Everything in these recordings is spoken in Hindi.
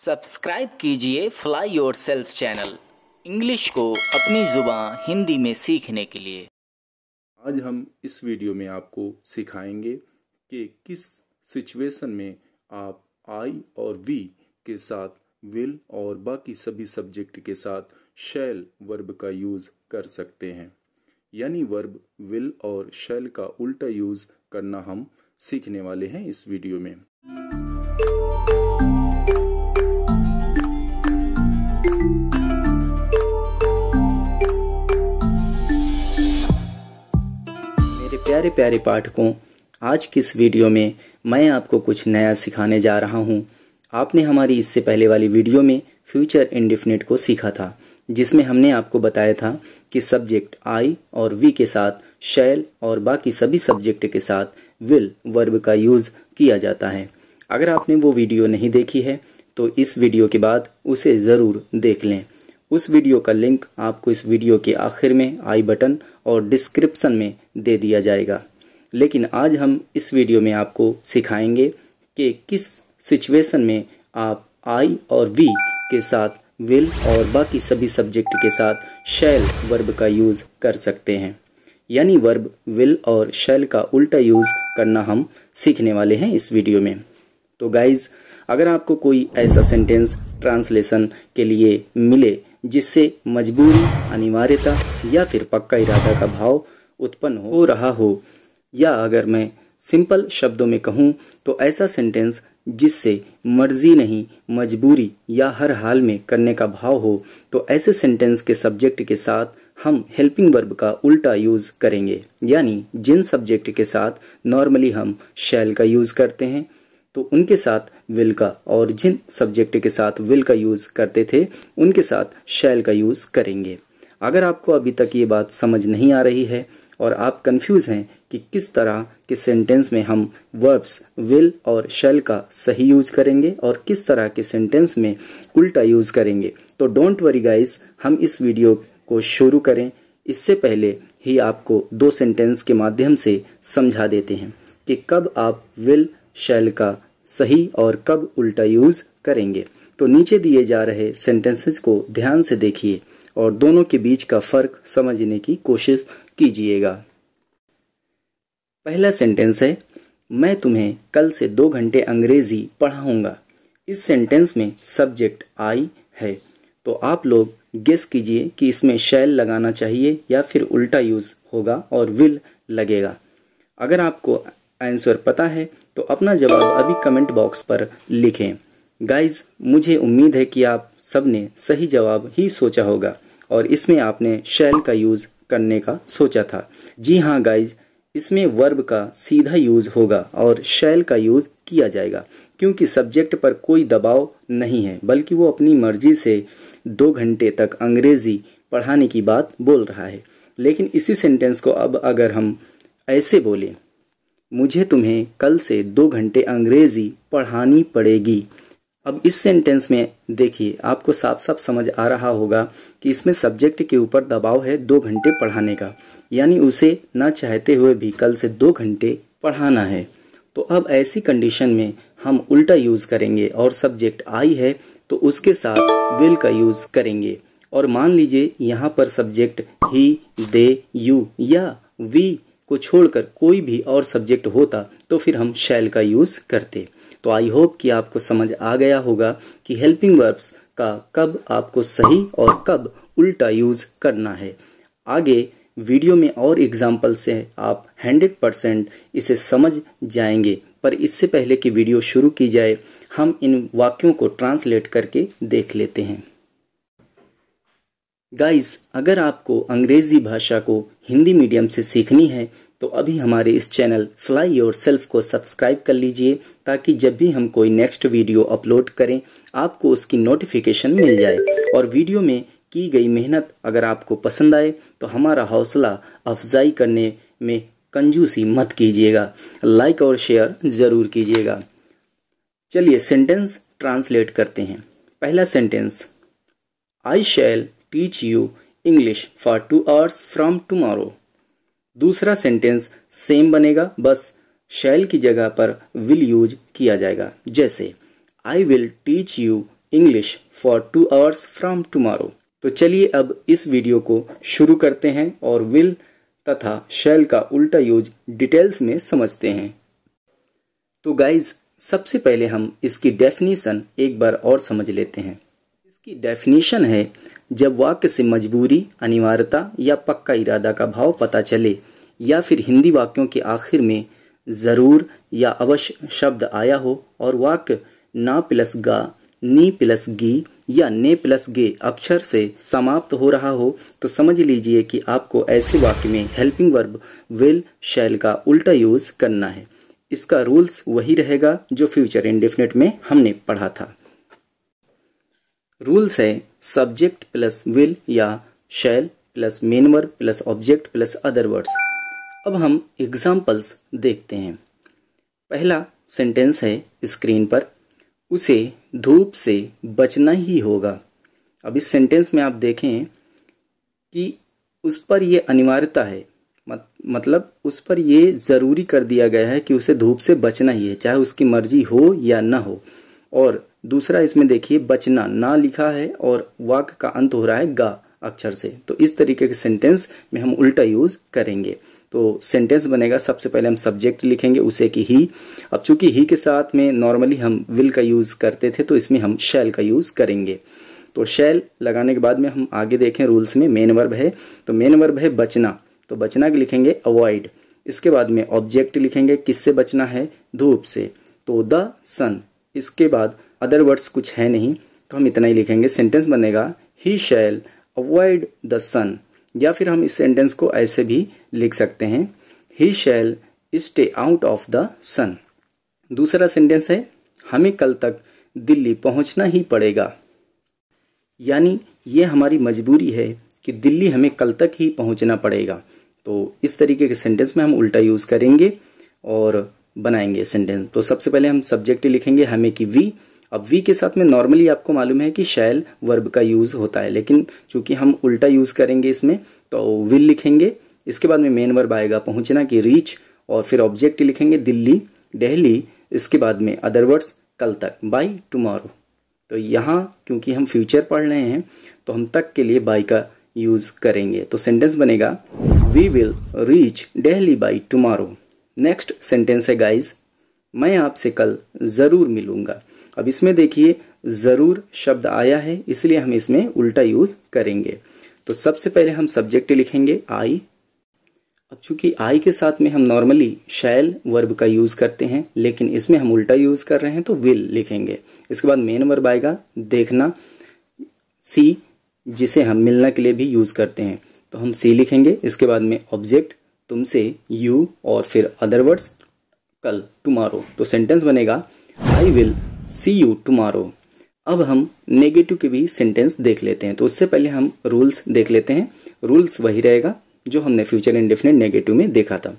सब्सक्राइब कीजिए fly yourself channel English को अपनी जुबान हिंदी में सीखने के लिए आज हम इस वीडियो में आपको सिखाएंगे कि किस सिचुएशन में आप आई और वी के साथ विल और बाकी सभी सब्जेक्ट के साथ शैल वर्ब का यूज़ कर सकते हैं यानी वर्ब विल और शैल का उल्टा यूज़ करना हम सीखने वाले हैं इस वीडियो में प्यारे प्यारे पाठकों आज की इस वीडियो में मैं आपको कुछ नया सिखाने जा रहा हूँ आपने हमारी इससे पहले वाली वीडियो में फ्यूचर इंडिफिनिट को सीखा था जिसमें हमने आपको बताया था कि सब्जेक्ट आई और वी के साथ शैल और बाकी सभी सब्जेक्ट के साथ विल वर्ब का यूज़ किया जाता है अगर आपने वो वीडियो नहीं देखी है तो इस वीडियो के बाद उसे ज़रूर देख लें उस वीडियो का लिंक आपको इस वीडियो के आखिर में आई बटन और डिस्क्रिप्शन में दे दिया जाएगा लेकिन आज हम इस वीडियो में आपको सिखाएंगे कि किस सिचुएशन में आप आई और वी के साथ विल और बाकी सभी सब्जेक्ट के साथ शैल वर्ब का यूज़ कर सकते हैं यानी वर्ब विल और शैल का उल्टा यूज़ करना हम सीखने वाले हैं इस वीडियो में तो गाइज़ अगर आपको कोई ऐसा सेंटेंस ट्रांसलेशन के लिए मिले जिससे मजबूरी अनिवार्यता या फिर पक्का इरादा का भाव उत्पन्न हो रहा हो या अगर मैं सिंपल शब्दों में कहूँ तो ऐसा सेंटेंस जिससे मर्जी नहीं मजबूरी या हर हाल में करने का भाव हो तो ऐसे सेंटेंस के सब्जेक्ट के साथ हम हेल्पिंग वर्ब का उल्टा यूज़ करेंगे यानी जिन सब्जेक्ट के साथ नॉर्मली हम शैल का यूज़ करते हैं तो उनके साथ विल का और जिन सब्जेक्ट के साथ विल का यूज़ करते थे उनके साथ शैल का यूज़ करेंगे अगर आपको अभी तक ये बात समझ नहीं आ रही है और आप कंफ्यूज हैं कि किस तरह के सेंटेंस में हम वर्ब्स विल और शैल का सही यूज करेंगे और किस तरह के सेंटेंस में उल्टा यूज करेंगे तो डोंट वरी गाइस हम इस वीडियो को शुरू करें इससे पहले ही आपको दो सेंटेंस के माध्यम से समझा देते हैं कि कब आप विल शैल का सही और कब उल्टा यूज करेंगे तो नीचे दिए जा रहे सेंटेंसेस को ध्यान से देखिए और दोनों के बीच का फर्क समझने की कोशिश कीजिएगा पहला सेंटेंस है मैं तुम्हें कल से दो घंटे अंग्रेजी पढ़ाऊंगा इस सेंटेंस में सब्जेक्ट आई है तो आप लोग गेस कीजिए कि इसमें शैल लगाना चाहिए या फिर उल्टा यूज होगा और विल लगेगा अगर आपको आंसर पता है तो अपना जवाब अभी कमेंट बॉक्स पर लिखें गाइज मुझे उम्मीद है कि आप सबने सही जवाब ही सोचा होगा और इसमें आपने शैल का यूज़ करने का सोचा था जी हाँ गाइज इसमें वर्ब का सीधा यूज होगा और शैल का यूज किया जाएगा क्योंकि सब्जेक्ट पर कोई दबाव नहीं है बल्कि वो अपनी मर्जी से दो घंटे तक अंग्रेजी पढ़ाने की बात बोल रहा है लेकिन इसी सेंटेंस को अब अगर हम ऐसे बोलें मुझे तुम्हें कल से दो घंटे अंग्रेजी पढ़ानी पड़ेगी अब इस सेंटेंस में देखिए आपको साफ साफ समझ आ रहा होगा कि इसमें सब्जेक्ट के ऊपर दबाव है दो घंटे पढ़ाने का यानी उसे ना चाहते हुए भी कल से दो घंटे पढ़ाना है तो अब ऐसी कंडीशन में हम उल्टा यूज़ करेंगे और सब्जेक्ट आई है तो उसके साथ विल का यूज़ करेंगे और मान लीजिए यहाँ पर सब्जेक्ट ही दे यू या वी को छोड़कर कोई भी और सब्जेक्ट होता तो फिर हम शैल का यूज़ करते तो आई होप कि आपको समझ आ गया होगा कि हेल्पिंग वर्ब्स का कब आपको सही और कब उल्टा यूज़ करना है आगे वीडियो में और एग्जाम्पल से आप 100 परसेंट इसे समझ जाएंगे पर इससे पहले कि वीडियो शुरू की जाए हम इन वाक्यों को ट्रांसलेट करके देख लेते हैं गाइस अगर आपको अंग्रेजी भाषा को हिंदी मीडियम से सीखनी है तो अभी हमारे इस चैनल फ्लाई योर सेल्फ को सब्सक्राइब कर लीजिए ताकि जब भी हम कोई नेक्स्ट वीडियो अपलोड करें आपको उसकी नोटिफिकेशन मिल जाए और वीडियो में की गई मेहनत अगर आपको पसंद आए तो हमारा हौसला अफजाई करने में कंजूसी मत कीजिएगा लाइक और शेयर ज़रूर कीजिएगा चलिए सेंटेंस ट्रांसलेट करते हैं पहला sentence I shall teach you English for two hours from tomorrow दूसरा सेंटेंस सेम बनेगा बस शैल की जगह पर विल यूज किया जाएगा जैसे I will teach you English for two hours from tomorrow तो चलिए अब इस वीडियो को शुरू करते हैं और विल तथा शैल का उल्टा यूज डिटेल्स में समझते हैं तो गाइज सबसे पहले हम इसकी डेफिनेशन एक बार और समझ लेते हैं इसकी डेफिनेशन है जब वाक्य से मजबूरी अनिवार्यता या पक्का इरादा का भाव पता चले या फिर हिंदी वाक्यों के आखिर में ज़रूर या अवश्य शब्द आया हो और वाक्य ना प्लस गा नी प्लस गी या ने प्लस गे अक्षर से समाप्त हो रहा हो तो समझ लीजिए कि आपको ऐसे वाक्य में हेल्पिंग वर्ब विल शैल का उल्टा यूज़ करना है इसका रूल्स वही रहेगा जो फ्यूचर इंडिफिनिट में हमने पढ़ा था रूल्स है सब्जेक्ट प्लस विल या shall plus main verb plus object plus other words अब हम एग्जाम्पल्स देखते हैं पहला सेंटेंस है स्क्रीन पर उसे धूप से बचना ही होगा अब इस सेंटेंस में आप देखें कि उस पर यह अनिवार्यता है मत, मतलब उस पर यह ज़रूरी कर दिया गया है कि उसे धूप से बचना ही है चाहे उसकी मर्जी हो या ना हो और दूसरा इसमें देखिए बचना ना लिखा है और वाक का अंत हो रहा है गा अक्षर से तो इस तरीके के सेंटेंस में हम उल्टा यूज करेंगे तो सेंटेंस बनेगा सबसे पहले हम सब्जेक्ट लिखेंगे उसे की ही अब चूंकि ही के साथ में नॉर्मली हम विल का यूज करते थे तो इसमें हम शैल का यूज करेंगे तो शैल लगाने के बाद में हम आगे देखें रूल्स में मेन वर्ब है तो मेन वर्ब है बचना तो बचना के लिखेंगे अवॉइड इसके बाद में ऑब्जेक्ट लिखेंगे किससे बचना है धूप से तो द सन इसके बाद अदर वर्ड्स कुछ है नहीं तो हम इतना ही लिखेंगे सेंटेंस बनेगा ही शैल अवॉइड द सन या फिर हम इस सेंटेंस को ऐसे भी लिख सकते हैं he shall stay out of the sun दूसरा सेंटेंस है हमें कल तक दिल्ली पहुंचना ही पड़ेगा यानी ये हमारी मजबूरी है कि दिल्ली हमें कल तक ही पहुंचना पड़ेगा तो इस तरीके के सेंटेंस में हम उल्टा यूज़ करेंगे और बनाएंगे सेंटेंस तो सबसे पहले हम सब्जेक्ट लिखेंगे हमें कि वी अब वी के साथ में नॉर्मली आपको मालूम है कि शैल वर्ब का यूज़ होता है लेकिन चूंकि हम उल्टा यूज़ करेंगे इसमें तो विल लिखेंगे इसके बाद में मेन वर्ब आएगा पहुंचना कि रीच और फिर ऑब्जेक्ट लिखेंगे दिल्ली डेहली इसके बाद में अदरवर्ड्स कल तक बाई टुमारो तो यहाँ क्योंकि हम फ्यूचर पढ़ रहे हैं तो हम तक के लिए बाई का यूज़ करेंगे तो सेंटेंस बनेगा we will reach Delhi by tomorrow next sentence है गाइज मैं आपसे कल ज़रूर मिलूंगा अब इसमें देखिए ज़रूर शब्द आया है इसलिए हम इसमें उल्टा यूज़ करेंगे तो सबसे पहले हम सब्जेक्ट लिखेंगे आई अब चूंकि आई के साथ में हम नॉर्मली शैल वर्ब का यूज़ करते हैं लेकिन इसमें हम उल्टा यूज़ कर रहे हैं तो विल लिखेंगे इसके बाद मेन वर्ब आएगा देखना सी जिसे हम मिलना के लिए भी यूज़ करते हैं तो हम सी लिखेंगे इसके बाद में ऑब्जेक्ट तुमसे यू और फिर अदरवर्ड्स कल टुमारो तो सेंटेंस बनेगा I will see you tomorrow अब हम नेगेटिव के भी सेंटेंस देख लेते हैं तो उससे पहले हम रूल्स देख लेते हैं रूल्स वही रहेगा जो हमने फ्यूचर इंडिफिनेट नेगेटिव में देखा था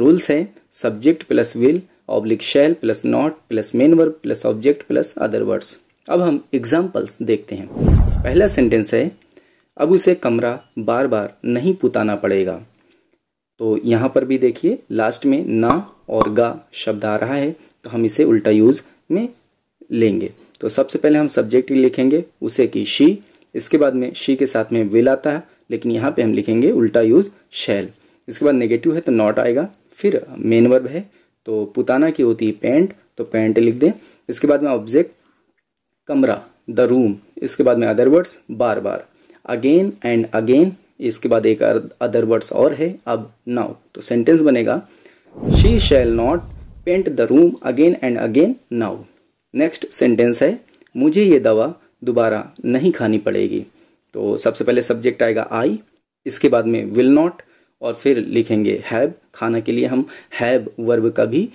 रूल्स है subject plus will oblique shall plus not plus main verb plus object plus other words अब हम एग्जाम्पल्स देखते हैं पहला सेंटेंस है अब उसे कमरा बार बार नहीं पुताना पड़ेगा तो यहाँ पर भी देखिए लास्ट में ना और गा शब्द आ रहा है तो हम इसे उल्टा यूज में लेंगे तो सबसे पहले हम सब्जेक्ट लिखेंगे उसे की शी इसके बाद में शी के साथ में विल आता है लेकिन यहाँ पे हम लिखेंगे उल्टा यूज शैल इसके बाद नेगेटिव है तो नॉट आएगा फिर मेन वर्ब है तो पुताना की होती है पेंट तो पेंट लिख दें इसके बाद में ऑब्जेक्ट कमरा द रूम इसके बाद में अदर वर्ड्स बार बार अगेन एंड अगेन इसके बाद एक अदर वर्ड्स और है अब नाउ तो सेंटेंस बनेगा she shall not paint the room again and again now next sentence है मुझे ये दवा दोबारा नहीं खानी पड़ेगी तो सबसे पहले सब्जेक्ट आएगा आई इसके बाद में विल नॉट और फिर लिखेंगे हैब खाना के लिए हम हैब वर्ब का भी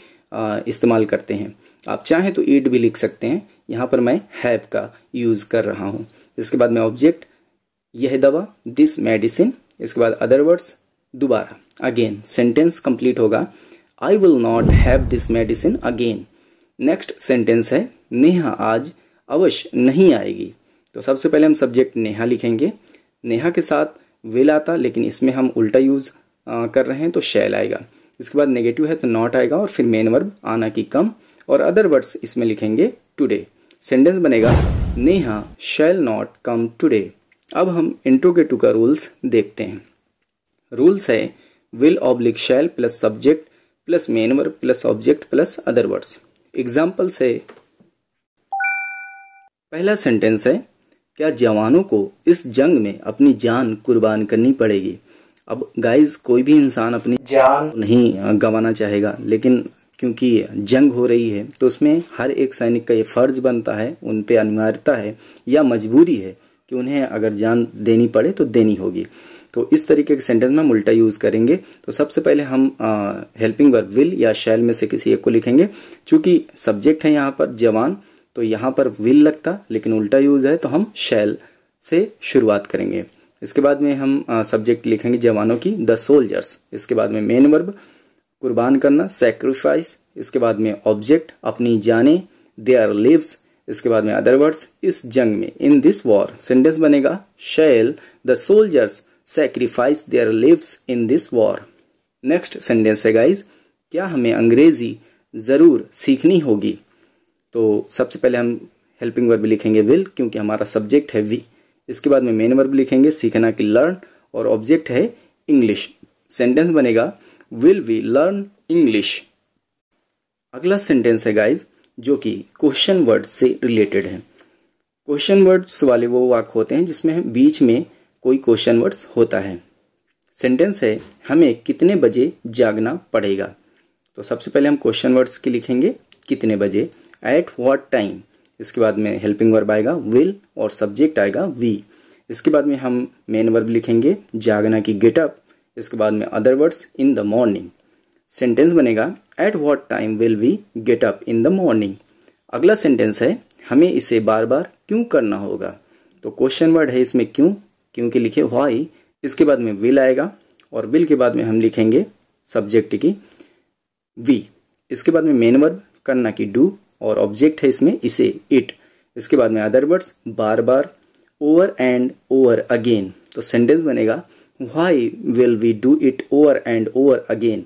इस्तेमाल करते हैं आप चाहें तो ईट भी लिख सकते हैं यहाँ पर मैं हैब का यूज़ कर रहा हूँ इसके बाद मैं ऑब्जेक्ट यह दवा दिस मेडिसिन इसके बाद अदर वर्ड्स दोबारा अगेन सेंटेंस कंप्लीट होगा I will not have this medicine again next sentence है नेहा आज अवश्य नहीं आएगी तो सबसे पहले हम सब्जेक्ट नेहा लिखेंगे नेहा के साथ विल आता लेकिन इसमें हम उल्टा यूज़ कर रहे हैं तो शैल आएगा इसके बाद नेगेटिव है तो नॉट आएगा और फिर मेन वर्ब आना की कम और अदर वर्ड्स इसमें लिखेंगे टुडे सेंटेंस बनेगा Neha shall not come today अब हम इंट्रोगेटिव का रूल्स देखते हैं रूल्स है will oblique shall plus subject plus main verb plus object plus other words examples है पहला सेंटेंस है क्या जवानों को इस जंग में अपनी जान कुर्बान करनी पड़ेगी अब गाइस कोई भी इंसान अपनी जान नहीं गंवाना चाहेगा लेकिन क्योंकि जंग हो रही है तो उसमें हर एक सैनिक का ये फर्ज बनता है उन पर अनिवार्यता है या मजबूरी है कि उन्हें अगर जान देनी पड़े तो देनी होगी तो इस तरीके के सेंटेंस में हम उल्टा यूज करेंगे तो सबसे पहले हम हेल्पिंग वर्ब विल या शैल में से किसी एक को लिखेंगे चूंकि सब्जेक्ट है यहाँ पर जवान तो यहाँ पर विल लगता लेकिन उल्टा यूज है तो हम शैल से शुरुआत करेंगे इसके बाद में हम सब्जेक्ट लिखेंगे जवानों की द सोल्जर्स इसके बाद में मेन वर्ब कुर्बान करना सेक्रीफाइस इसके बाद में ऑब्जेक्ट अपनी जाने देयर लिव्स इसके बाद में अदर वर्ड्स इस जंग में इन दिस वॉर सेंटेंस बनेगा shall the soldiers sacrifice their lives in this war next sentence है गाइज क्या हमें अंग्रेजी ज़रूर सीखनी होगी तो सबसे पहले हम हेल्पिंग वर्ब लिखेंगे विल क्योंकि हमारा सब्जेक्ट है वी इसके बाद में मेन वर्ब लिखेंगे सीखना की लर्न और ऑब्जेक्ट है इंग्लिश सेंटेंस बनेगा विल वी लर्न इंग्लिश अगला सेंटेंस है गाइज जो कि क्वेश्चन वर्ड से रिलेटेड है क्वेश्चन वर्ड्स वाले वो वाक होते हैं जिसमें बीच में कोई क्वेश्चन वर्ड्स होता है सेंटेंस है हमें कितने बजे जागना पड़ेगा तो सबसे पहले हम क्वेश्चन वर्ड्स के लिखेंगे कितने बजे एट वॉट टाइम इसके बाद में हेल्पिंग वर्ब आएगा विल और सब्जेक्ट आएगा वी इसके बाद में हम मेन वर्ब लिखेंगे जागना की गेटअप इसके बाद में other words in the morning sentence बनेगा at what time will we get up in the morning अगला सेंटेंस है हमें इसे बार बार क्यों करना होगा तो क्वेश्चन वर्ड है इसमें क्यों क्योंकि लिखे वाई इसके बाद में विल आएगा और विल के बाद में हम लिखेंगे सब्जेक्ट की वी इसके बाद में मेन वर्ब करना की डू और ऑब्जेक्ट है इसमें इसे इट इसके बाद में अदर वर्ड्स बार बार ओवर एंड ओवर अगेन तो सेंटेंस बनेगा why will we do it over and over again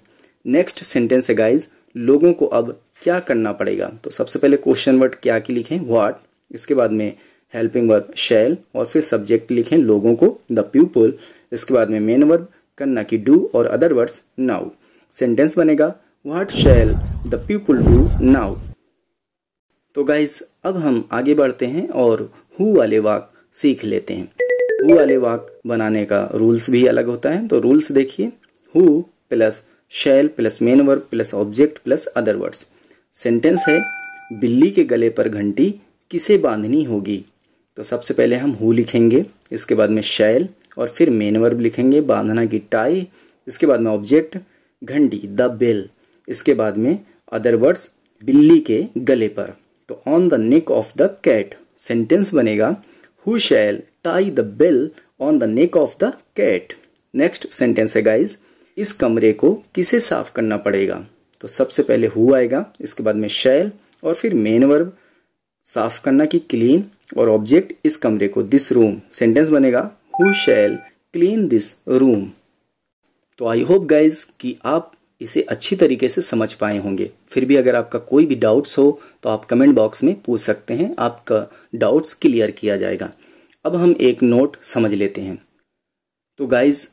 next sentence है गाइज लोगों को अब क्या करना पड़ेगा तो सबसे पहले क्वेश्चन वर्ड क्या की लिखें व्हाट इसके बाद में हेल्पिंग वर्ब शैल और फिर सब्जेक्ट लिखें लोगों को द पीपुल इसके बाद में मेन वर्ब करना की डू और अदर वर्ड्स नाउ सेंटेंस बनेगा what shall the people do now तो गाइस अब हम आगे बढ़ते हैं और हु वाले वाक सीख लेते हैं हु वाले वाक बनाने का रूल्स भी अलग होता है तो रूल्स देखिए who plus shall plus main verb plus object plus other words sentence है बिल्ली के गले पर घंटी किसे बांधनी होगी तो सबसे पहले हम हु लिखेंगे इसके बाद में शैल और फिर मेन वर्ब लिखेंगे बांधना की टाई इसके बाद में ऑब्जेक्ट घंटी द बेल इसके बाद में अदर वर्ड्स बिल्ली के गले पर तो on the neck of the cat sentence बनेगा who shall tie the bell on the neck of the cat next sentence है गाइज इस कमरे को किसे साफ करना पड़ेगा तो सबसे पहले हु आएगा इसके बाद में शैल और फिर मेन वर्ब साफ करना कि क्लीन और ऑब्जेक्ट इस कमरे को दिस रूम सेंटेंस बनेगा who shall clean this room तो आई होप गाइज कि आप इसे अच्छी तरीके से समझ पाए होंगे फिर भी अगर आपका कोई भी डाउट्स हो तो आप कमेंट बॉक्स में पूछ सकते हैं आपका डाउट्स क्लियर किया जाएगा अब हम एक नोट समझ लेते हैं तो गाइज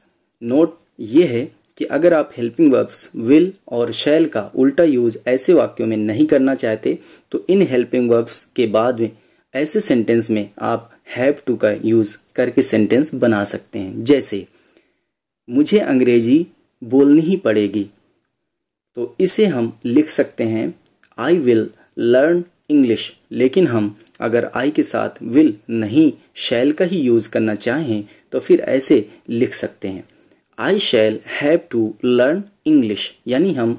नोट ये है कि अगर आप हेल्पिंग वर्ब्स विल और शैल का उल्टा यूज ऐसे वाक्यों में नहीं करना चाहते तो इन हेल्पिंग वर्ब्स के बाद में ऐसे सेंटेंस में आप हैव टू का यूज करके सेंटेंस बना सकते हैं जैसे मुझे अंग्रेजी बोलनी ही पड़ेगी तो इसे हम लिख सकते हैं आई विल लर्न इंग्लिश लेकिन हम अगर आई के साथ विल नहीं शैल का ही यूज करना चाहें तो फिर ऐसे लिख सकते हैं I shall have to learn English यानी हम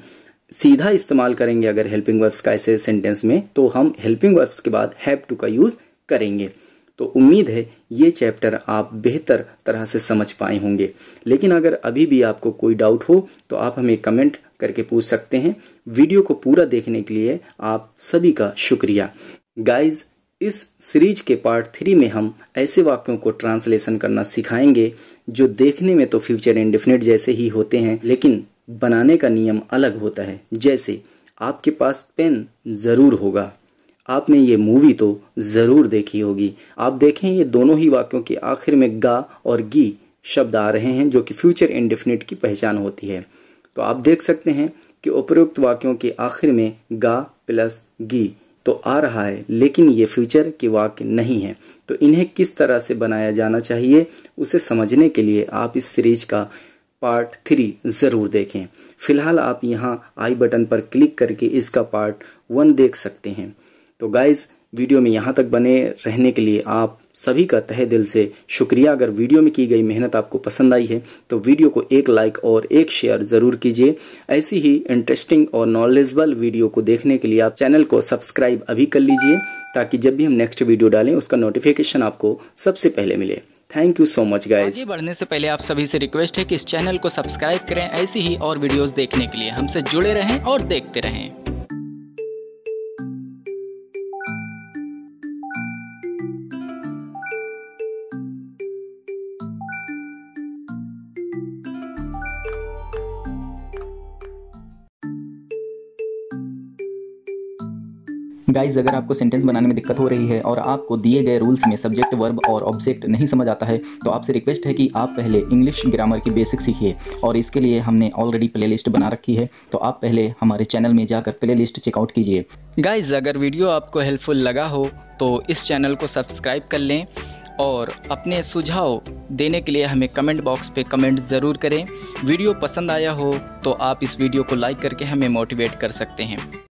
सीधा इस्तेमाल करेंगे अगर हेल्पिंग वर्ब्स का ऐसे सेंटेंस में तो हम हेल्पिंग वर्ब्स के बाद हैव टू का यूज़ करेंगे तो उम्मीद है ये चैप्टर आप बेहतर तरह से समझ पाए होंगे लेकिन अगर अभी भी आपको कोई डाउट हो तो आप हमें कमेंट करके पूछ सकते हैं वीडियो को पूरा देखने के लिए आप सभी का शुक्रिया गाइज इस सीरीज के पार्ट थ्री में हम ऐसे वाक्यों को ट्रांसलेशन करना सिखाएंगे जो देखने में तो फ्यूचर इंडिफिनिट जैसे ही होते हैं लेकिन बनाने का नियम अलग होता है जैसे आपके पास पेन ज़रूर होगा आपने ये मूवी तो ज़रूर देखी होगी आप देखें ये दोनों ही वाक्यों के आखिर में गा और गी शब्द आ रहे हैं जो कि फ्यूचर इंडिफिनिट की पहचान होती है तो आप देख सकते हैं कि उपरोक्त वाक्यों के आखिर में गा प्लस गी तो आ रहा है लेकिन ये फ्यूचर के वाक्य नहीं है तो इन्हें किस तरह से बनाया जाना चाहिए उसे समझने के लिए आप इस सीरीज का पार्ट थ्री ज़रूर देखें फिलहाल आप यहाँ आई बटन पर क्लिक करके इसका पार्ट वन देख सकते हैं तो गाइज वीडियो में यहाँ तक बने रहने के लिए आप सभी का तहे दिल से शुक्रिया अगर वीडियो में की गई मेहनत आपको पसंद आई है तो वीडियो को एक लाइक और एक शेयर जरूर कीजिए ऐसी ही इंटरेस्टिंग और नॉलेजबल वीडियो को देखने के लिए आप चैनल को सब्सक्राइब अभी कर लीजिए ताकि जब भी हम नेक्स्ट वीडियो डालें उसका नोटिफिकेशन आपको सबसे पहले मिले thank you so much guys बढ़ने से पहले आप सभी से रिक्वेस्ट है कि इस चैनल को सब्सक्राइब करें ऐसी ही और वीडियोस देखने के लिए हमसे जुड़े रहें और देखते रहें गाइज अगर आपको सेंटेंस बनाने में दिक्कत हो रही है और आपको दिए गए रूल्स में सब्जेक्ट वर्ब और ऑब्जेक्ट नहीं समझ आता है तो आपसे रिक्वेस्ट है कि आप पहले इंग्लिश ग्रामर की बेसिक सीखिए और इसके लिए हमने ऑलरेडी प्ले लिस्ट बना रखी है तो आप पहले हमारे चैनल में जाकर प्ले लिस्ट चेकआउट कीजिए गाइज अगर वीडियो आपको हेल्पफुल लगा हो तो इस चैनल को सब्सक्राइब कर लें और अपने सुझाव देने के लिए हमें कमेंट बॉक्स पे कमेंट ज़रूर करें वीडियो पसंद आया हो तो आप इस वीडियो को लाइक करके हमें मोटिवेट कर सकते हैं